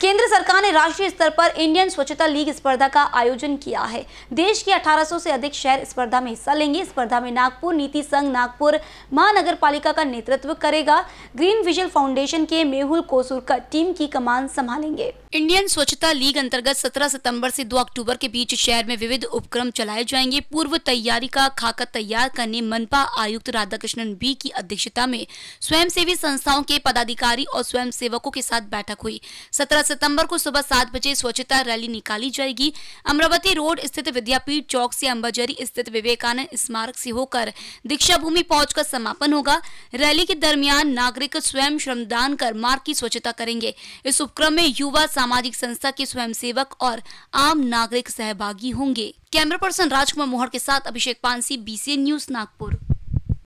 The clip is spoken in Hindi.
केंद्र सरकार ने राष्ट्रीय स्तर पर इंडियन स्वच्छता लीग स्पर्धा का आयोजन किया है देश के 1800 से अधिक शहर स्पर्धा में हिस्सा लेंगे स्पर्धा में नागपुर नीति संघ नागपुर महानगर पालिका का नेतृत्व करेगा ग्रीन विजल फाउंडेशन के मेहुल का टीम की कमान संभालेंगे इंडियन स्वच्छता लीग अंतर्गत 17 सितंबर से 2 अक्टूबर के बीच शहर में विविध उपक्रम चलाए जाएंगे पूर्व तैयारी का खाका तैयार करने मनपा आयुक्त राधाकृष्णन बी की अध्यक्षता में स्वयंसेवी संस्थाओं के पदाधिकारी और स्वयंसेवकों के साथ बैठक हुई सत्रह 17 सितंबर को सुबह सात बजे स्वच्छता रैली निकाली जाएगी अमरावती रोड स्थित विद्यापीठ चौक से अम्बाजरी स्थित विवेकानंद स्मारक से होकर दीक्षा भूमि पहुँच समापन होगा रैली के दरमियान नागरिक स्वयं श्रमदान कर मार्ग की स्वच्छता करेंगे इस उपक्रम में युवा सामाजिक संस्था के स्वयं और आम नागरिक सहभागी होंगे कैमरा पर्सन राजकुमार मोहर के साथ अभिषेक पानसी बीसी न्यूज नागपुर